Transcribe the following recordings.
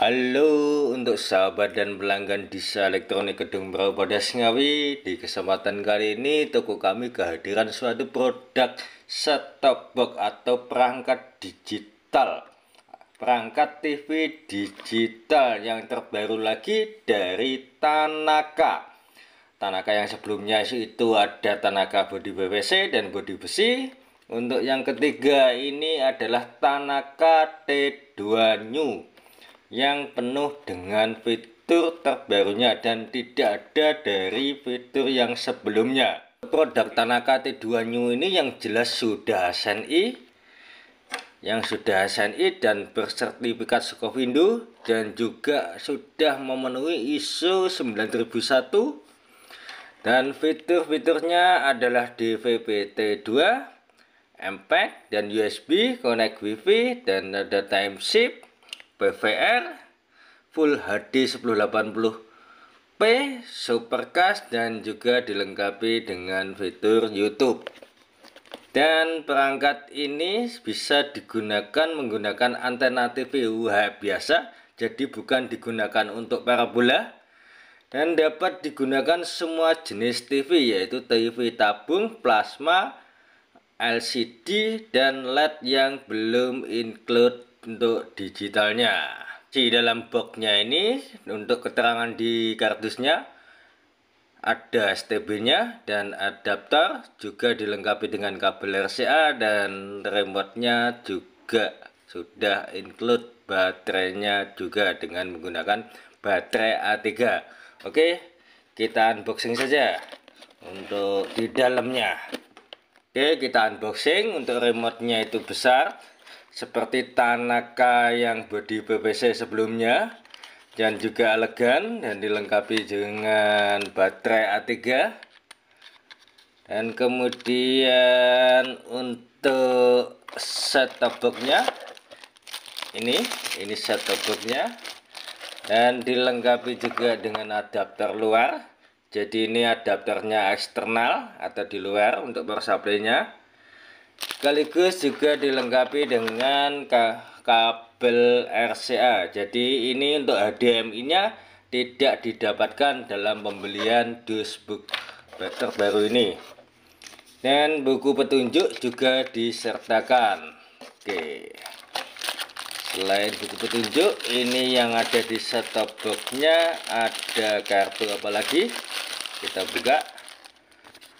Halo untuk sahabat dan pelanggan di Disa Elektronik Gedung Brau pada Singawi Di kesempatan kali ini toko kami kehadiran suatu produk set box atau perangkat digital Perangkat TV digital yang terbaru lagi dari Tanaka Tanaka yang sebelumnya itu ada Tanaka body PVC dan body besi untuk yang ketiga ini adalah Tanaka T2 New yang penuh dengan fitur terbarunya dan tidak ada dari fitur yang sebelumnya. Produk Tanaka T2 New ini yang jelas sudah SNI, yang sudah SNI dan bersertifikat Skofindo dan juga sudah memenuhi ISO 9001 dan fitur-fiturnya adalah DVB-T2, MPEG dan USB, connect WiFi dan ada time shift PVR, Full HD 1080p, Supercast, dan juga dilengkapi dengan fitur YouTube. Dan perangkat ini bisa digunakan menggunakan antena TV UHF biasa, jadi bukan digunakan untuk parabola, dan dapat digunakan semua jenis TV yaitu TV tabung, plasma, LCD, dan LED yang belum include untuk digitalnya di dalam boxnya ini untuk keterangan di kardusnya ada STB-nya dan adaptor juga dilengkapi dengan kabel RCA dan remote-nya juga sudah include baterainya juga dengan menggunakan baterai A3 oke kita unboxing saja untuk di dalamnya oke kita unboxing untuk remote-nya itu besar seperti Tanaka yang body PVC sebelumnya dan juga elegan dan dilengkapi dengan baterai A3 dan kemudian untuk set top boxnya ini ini set top boxnya dan dilengkapi juga dengan adapter luar jadi ini adapternya eksternal atau di luar untuk power supply-nya sekaligus juga dilengkapi dengan kabel RCA jadi ini untuk HDMI nya tidak didapatkan dalam pembelian dusbook baru ini dan buku petunjuk juga disertakan oke selain buku petunjuk ini yang ada di set top boxnya ada kartu apa lagi kita buka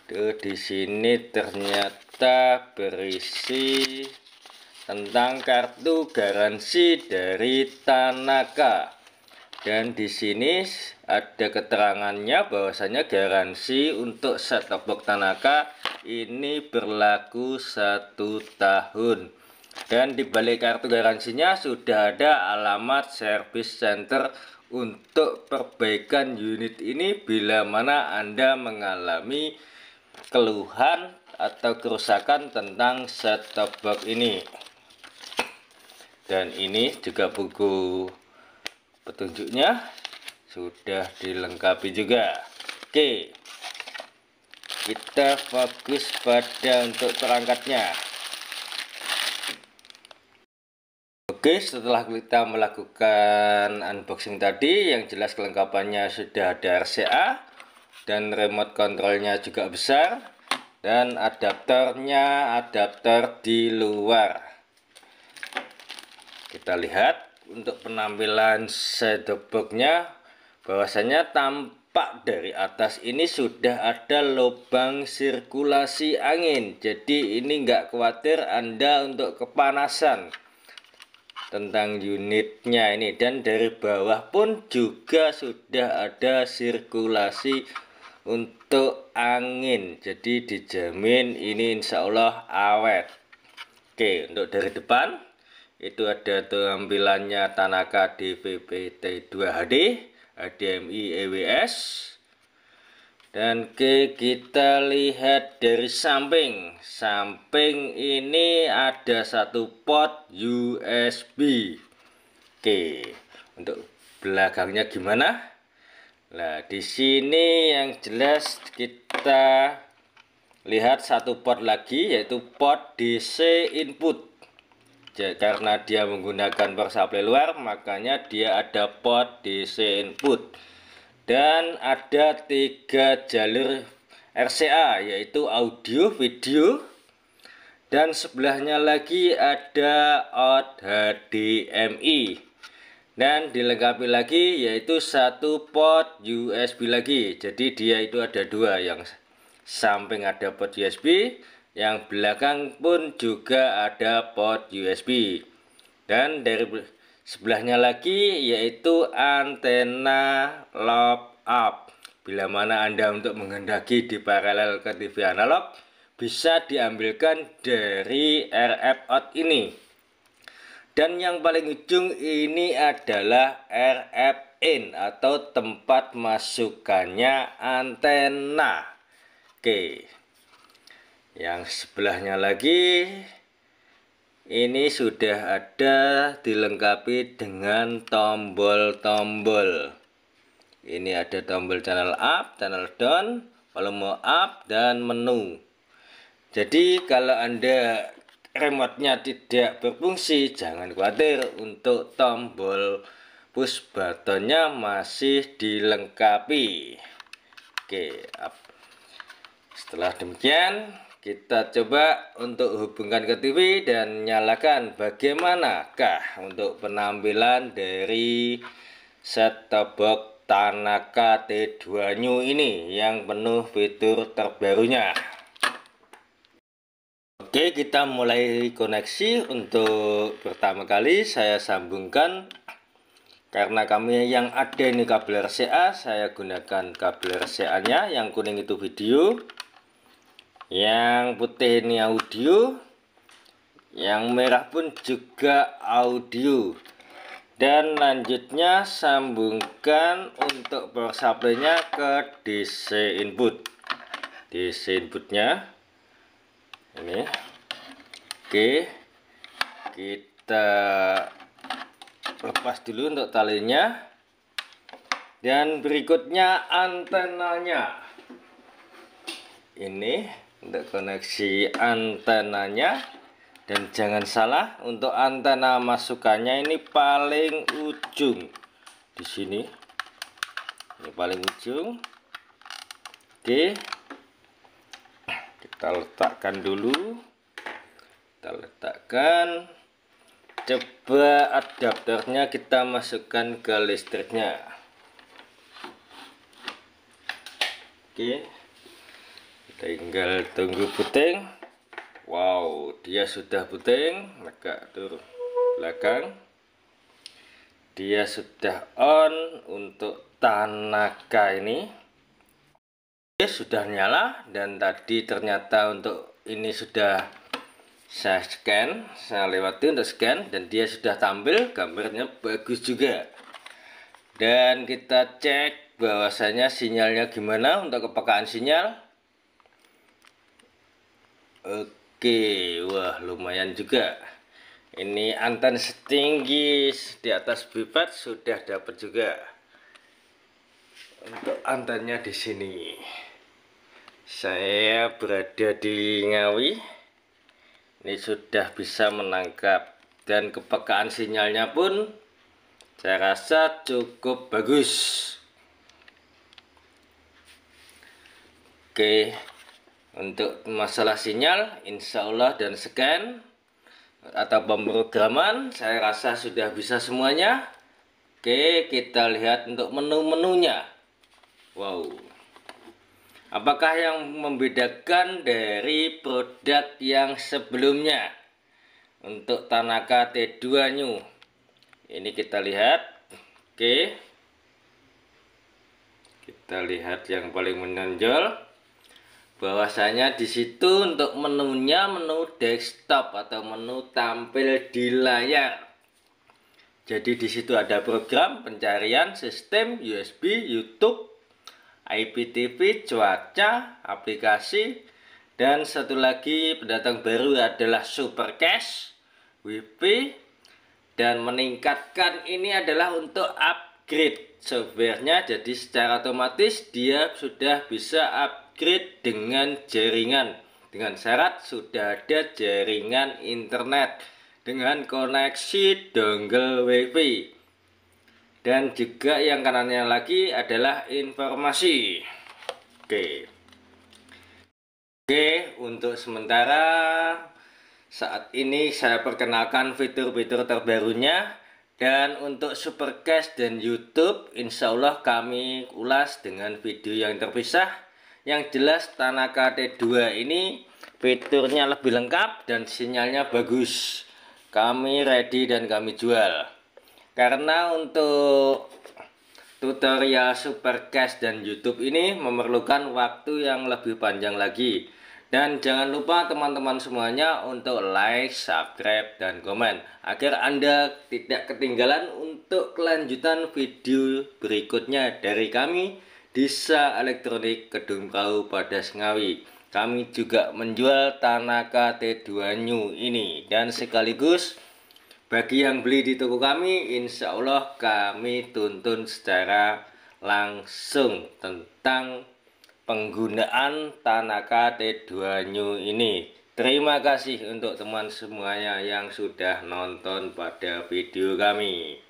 tuh di sini ternyata kita berisi tentang kartu garansi dari Tanaka. Dan di sini ada keterangannya bahwasanya garansi untuk set top box Tanaka ini berlaku satu tahun. Dan di balik kartu garansinya sudah ada alamat service center untuk perbaikan unit ini bila mana Anda mengalami keluhan atau kerusakan tentang set box ini dan ini juga buku petunjuknya sudah dilengkapi juga oke kita fokus pada untuk perangkatnya Oke, setelah kita melakukan unboxing tadi, yang jelas kelengkapannya sudah ada RCA dan remote kontrolnya juga besar dan adapternya adapter di luar kita lihat untuk penampilan shadow boxnya bahwasanya tampak dari atas ini sudah ada lubang sirkulasi angin jadi ini nggak khawatir anda untuk kepanasan tentang unitnya ini dan dari bawah pun juga sudah ada sirkulasi untuk angin jadi dijamin ini insya Allah awet oke untuk dari depan itu ada tampilannya Tanaka T 2 hd HDMI EWS dan oke kita lihat dari samping samping ini ada satu pot USB oke untuk belakangnya gimana Nah, di sini yang jelas kita lihat satu port lagi yaitu port DC input. Jadi, karena dia menggunakan power supply luar, makanya dia ada port DC input. Dan ada tiga jalur RCA yaitu audio, video, dan sebelahnya lagi ada out HDMI dan dilengkapi lagi yaitu satu port USB lagi jadi dia itu ada dua yang samping ada port USB yang belakang pun juga ada port USB dan dari sebelahnya lagi yaitu antena lob up bila mana anda untuk menghendaki paralel ke TV analog bisa diambilkan dari RF out ini dan yang paling ujung ini adalah RF in atau tempat masukannya antena oke yang sebelahnya lagi ini sudah ada dilengkapi dengan tombol-tombol ini ada tombol channel up, channel down, volume up, dan menu jadi kalau Anda remote-nya tidak berfungsi, jangan khawatir untuk tombol push buttonnya masih dilengkapi. Oke, setelah demikian kita coba untuk hubungkan ke TV dan nyalakan bagaimanakah untuk penampilan dari set-top box Tanaka T2 New ini yang penuh fitur terbarunya. Oke, kita mulai koneksi untuk pertama kali saya sambungkan karena kami yang ada ini kabel RCA, saya gunakan kabel RCA-nya, yang kuning itu video, yang putih ini audio, yang merah pun juga audio. Dan lanjutnya sambungkan untuk power supply-nya ke DC input. DC inputnya ini oke kita lepas dulu untuk talinya dan berikutnya antenanya ini untuk koneksi antenanya dan jangan salah untuk antena masukannya ini paling ujung di sini ini paling ujung oke kita letakkan dulu kita letakkan coba adaptornya kita masukkan ke listriknya oke kita tinggal tunggu puting wow dia sudah puting maka turun belakang dia sudah on untuk tanaka ini Oke sudah nyala dan tadi ternyata untuk ini sudah saya scan saya lewati untuk scan dan dia sudah tampil gambarnya bagus juga dan kita cek bahwasanya sinyalnya gimana untuk kepekaan sinyal oke wah lumayan juga ini anten setinggi di atas bipet sudah dapat juga untuk antennya di sini saya berada di Ngawi ini sudah bisa menangkap dan kepekaan sinyalnya pun saya rasa cukup bagus oke untuk masalah sinyal insya Allah dan scan atau pemrograman saya rasa sudah bisa semuanya oke kita lihat untuk menu-menunya wow Apakah yang membedakan dari produk yang sebelumnya untuk Tanaka T2 New? Ini kita lihat. Oke. Kita lihat yang paling menonjol bahwasanya di situ untuk menunya menu desktop atau menu tampil di layar. Jadi di situ ada program pencarian, sistem, USB, YouTube, IPTV, cuaca, aplikasi, dan satu lagi pendatang baru adalah Supercash, WP, dan meningkatkan ini adalah untuk upgrade softwarenya jadi secara otomatis dia sudah bisa upgrade dengan jaringan dengan syarat sudah ada jaringan internet dengan koneksi dongle wifi dan juga yang kanannya lagi adalah informasi oke oke untuk sementara saat ini saya perkenalkan fitur-fitur terbarunya dan untuk supercast dan youtube insya Allah kami ulas dengan video yang terpisah yang jelas Tanaka T2 ini fiturnya lebih lengkap dan sinyalnya bagus kami ready dan kami jual karena untuk tutorial supercast dan YouTube ini memerlukan waktu yang lebih panjang lagi dan jangan lupa teman-teman semuanya untuk like, subscribe, dan komen agar Anda tidak ketinggalan untuk kelanjutan video berikutnya dari kami Desa Elektronik Kedung Perahu pada Sengawi kami juga menjual Tanaka T2 New ini dan sekaligus bagi yang beli di toko kami, insya Allah kami tuntun secara langsung tentang penggunaan Tanaka T2 New ini. Terima kasih untuk teman semuanya yang sudah nonton pada video kami.